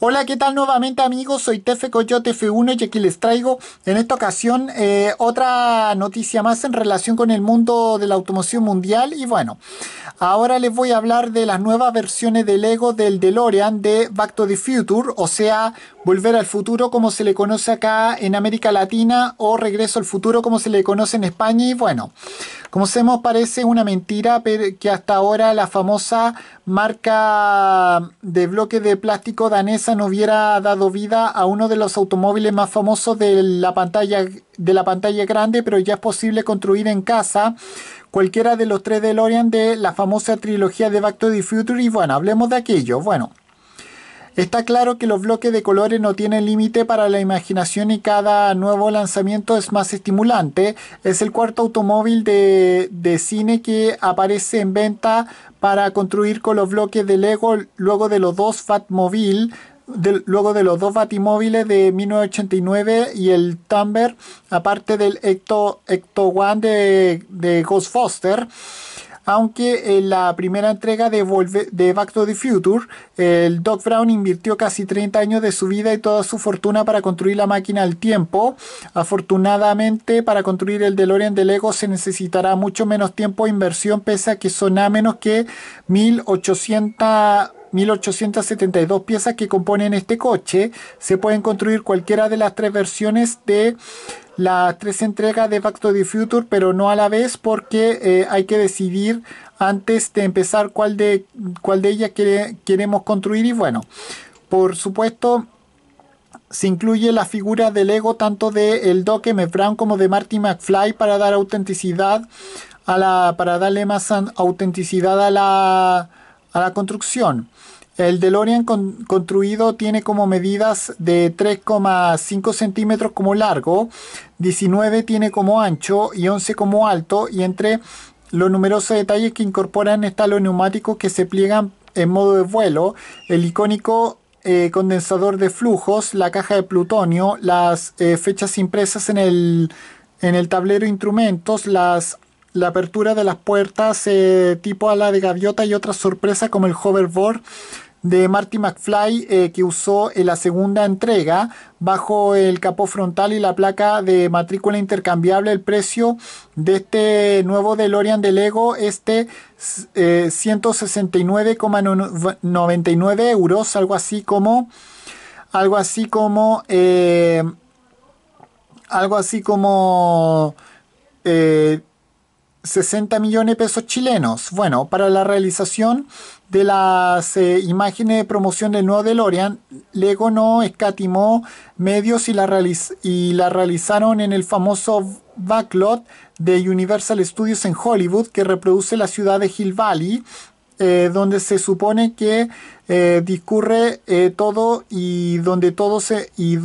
Hola, ¿qué tal nuevamente amigos? Soy Tefe Coyote F1 y aquí les traigo en esta ocasión eh, otra noticia más en relación con el mundo de la automoción mundial. Y bueno, ahora les voy a hablar de las nuevas versiones del Lego del DeLorean de Back to the Future, o sea, Volver al Futuro como se le conoce acá en América Latina o Regreso al Futuro como se le conoce en España. Y bueno, como sabemos, parece una mentira que hasta ahora la famosa marca de bloque de plástico danesa no hubiera dado vida a uno de los automóviles más famosos de la pantalla, de la pantalla grande, pero ya es posible construir en casa cualquiera de los tres DeLorean de la famosa trilogía de Back to the Future. Y bueno, hablemos de aquello. Bueno. Está claro que los bloques de colores no tienen límite para la imaginación y cada nuevo lanzamiento es más estimulante. Es el cuarto automóvil de, cine que aparece en venta para construir con los bloques de Lego luego de los dos Fatmobile luego de los dos batimóviles de 1989 y el Tumber, aparte del Ecto, Ecto One de, de Ghostbuster aunque en la primera entrega de, Back to the Future, el Doc Brown invirtió casi 30 años de su vida y toda su fortuna para construir la máquina al tiempo. Afortunadamente, para construir el DeLorean de Lego se necesitará mucho menos tiempo e inversión, pese a que son a menos que 1800 1872 piezas que componen este coche. Se pueden construir cualquiera de las tres versiones de las tres entregas de Back to the Future, pero no a la vez porque eh, hay que decidir antes de empezar cuál de, cuál de ellas queremos construir. Y bueno, por supuesto, se incluye la figura de Lego tanto de el Doc M. Brown como de Marty McFly para dar autenticidad a la, para darle más autenticidad a la a la construcción. El DeLorean construido tiene como medidas de 3,5 centímetros como largo, 19 tiene como ancho y 11 como alto y entre los numerosos detalles que incorporan están los neumáticos que se pliegan en modo de vuelo, el icónico eh, condensador de flujos, la caja de plutonio, las eh, fechas impresas en el, en el tablero instrumentos, las la apertura de las puertas tipo eh, tipo ala de gaviota y otras sorpresas como el hoverboard de Marty McFly eh, que usó en la segunda entrega bajo el capó frontal y la placa de matrícula intercambiable el precio de este nuevo DeLorean de Lego este de 169,99 eh, euros algo así como algo así como algo así como 60 millones de pesos chilenos. Bueno, para la realización de las eh, imágenes de promoción del nuevo DeLorean, Lego no escatimó medios y la, realizaron en el famoso backlot de Universal Studios en Hollywood que reproduce la ciudad de Hill Valley, eh, donde se supone que eh, discurre todo y donde todo se y,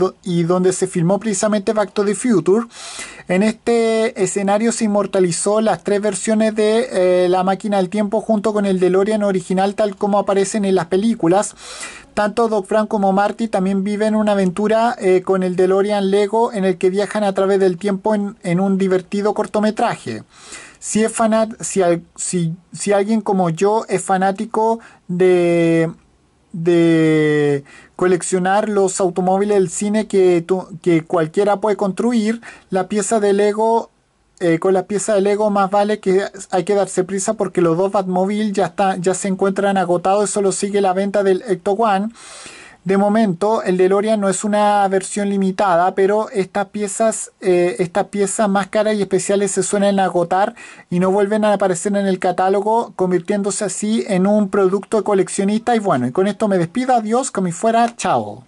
donde se filmó precisamente Back to the Future en este escenario se inmortalizó las tres versiones de eh, La máquina del tiempo junto con el DeLorean original tal como aparecen en las películas. Tanto Doc Frank como Marty también viven una aventura eh, con el DeLorean Lego en el que viajan a través del tiempo en, un divertido cortometraje. Si, es fanat si alguien como yo es fanático de de coleccionar los automóviles del cine que, que cualquiera puede construir, la pieza de Lego, eh, con la pieza de Lego más vale que hay que darse prisa porque los dos Batmobile ya, está, ya se encuentran agotados, solo sigue la venta del Ecto One. De momento, el DeLorean no es una versión limitada, pero estas piezas, eh, estas piezas más caras y especiales se suelen agotar y no vuelven a aparecer en el catálogo, convirtiéndose así en un producto coleccionista. Y bueno, y con esto me despido, adiós, como fuera, chao.